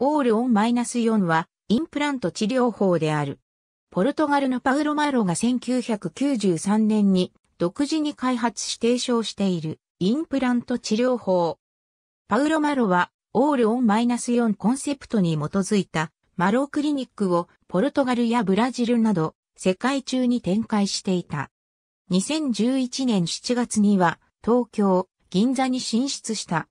オールオンマイナス -4 はインプラント治療法である。ポルトガルのパウロ・マロが1993年に独自に開発し提唱しているインプラント治療法。パウロ・マロはオールオンマイナス -4 コンセプトに基づいたマロクリニックをポルトガルやブラジルなど世界中に展開していた。2011年7月には東京、銀座に進出した。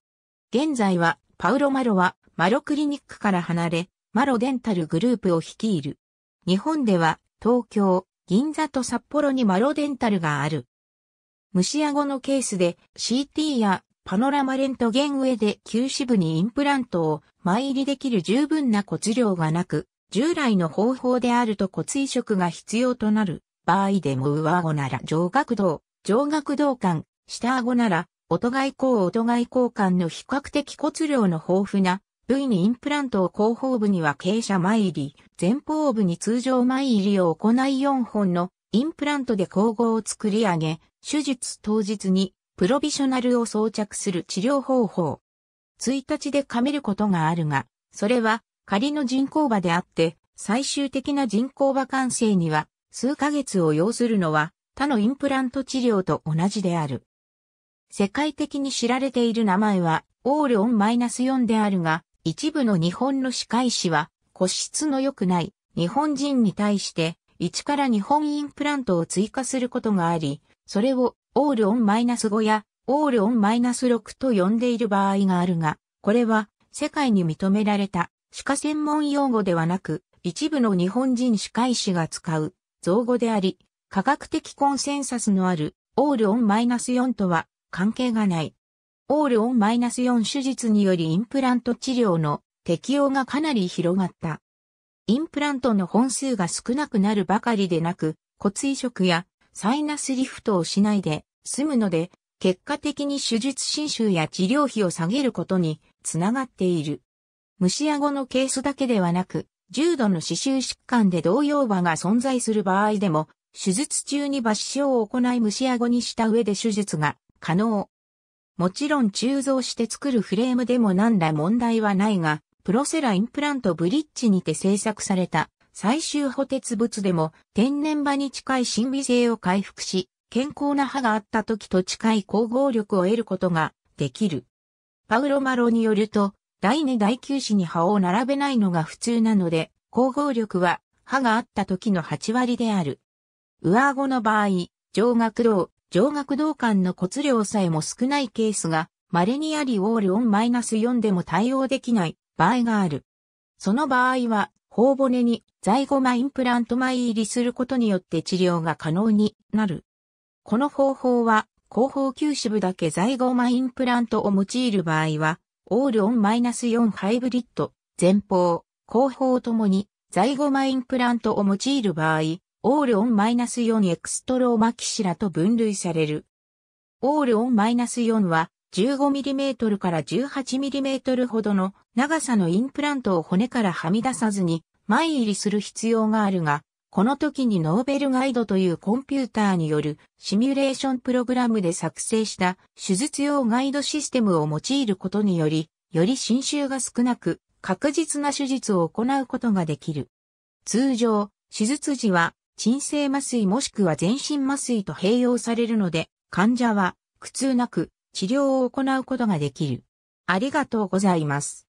現在はパウロ・マロはマロクリニックから離れ、マロデンタルグループを率いる。日本では、東京、銀座と札幌にマロデンタルがある。虫顎のケースで CT やパノラマレントゲン上で旧支部にインプラントを前入りできる十分な骨量がなく、従来の方法であると骨移植が必要となる場合でも上顎なら上顎道、上顎道管、下顎なら、音外交音外交管の比較的骨量の豊富な部位にインプラントを後方部には傾斜前入り、前方部に通常前入りを行い4本のインプラントで交合を作り上げ、手術当日にプロビショナルを装着する治療方法。1日で噛めることがあるが、それは仮の人工場であって、最終的な人工場完成には数ヶ月を要するのは他のインプラント治療と同じである。世界的に知られている名前はオールオンマイナス -4 であるが、一部の日本の歯科医師は、個室の良くない日本人に対して、1から日本インプラントを追加することがあり、それをオールオンマイナス5やオールオンマイナス6と呼んでいる場合があるが、これは世界に認められた歯科専門用語ではなく、一部の日本人歯科医師が使う造語であり、科学的コンセンサスのあるオールオンマイナス4とは関係がない。オールオンマイナス -4 手術によりインプラント治療の適用がかなり広がった。インプラントの本数が少なくなるばかりでなく、骨移植やサイナスリフトをしないで済むので、結果的に手術侵襲や治療費を下げることにつながっている。虫顎のケースだけではなく、重度の刺繍疾患で同様場が存在する場合でも、手術中に抜歯を行い虫顎にした上で手術が可能。もちろん鋳造して作るフレームでも何ら問題はないが、プロセラインプラントブリッジにて製作された最終補鉄物でも天然場に近い神秘性を回復し、健康な歯があった時と近い光合力を得ることができる。パウロ・マロによると、第2第9子に歯を並べないのが普通なので、光合力は歯があった時の8割である。上顎の場合、上顎道、上学同間の骨量さえも少ないケースが、稀にありオールオンマイナス -4 でも対応できない場合がある。その場合は、頬骨に在後マインプラント前入りすることによって治療が可能になる。この方法は、後方吸止部だけ在後マインプラントを用いる場合は、オールオンマイナス -4 ハイブリッド、前方、後方ともに在後マインプラントを用いる場合、オールオンマイナス -4 エクストローマキシラと分類される。オールオンマイナス -4 は 15mm から 18mm ほどの長さのインプラントを骨からはみ出さずに前入りする必要があるが、この時にノーベルガイドというコンピューターによるシミュレーションプログラムで作成した手術用ガイドシステムを用いることにより、より侵襲が少なく確実な手術を行うことができる。通常、手術時は鎮静麻酔もしくは全身麻酔と併用されるので、患者は苦痛なく治療を行うことができる。ありがとうございます。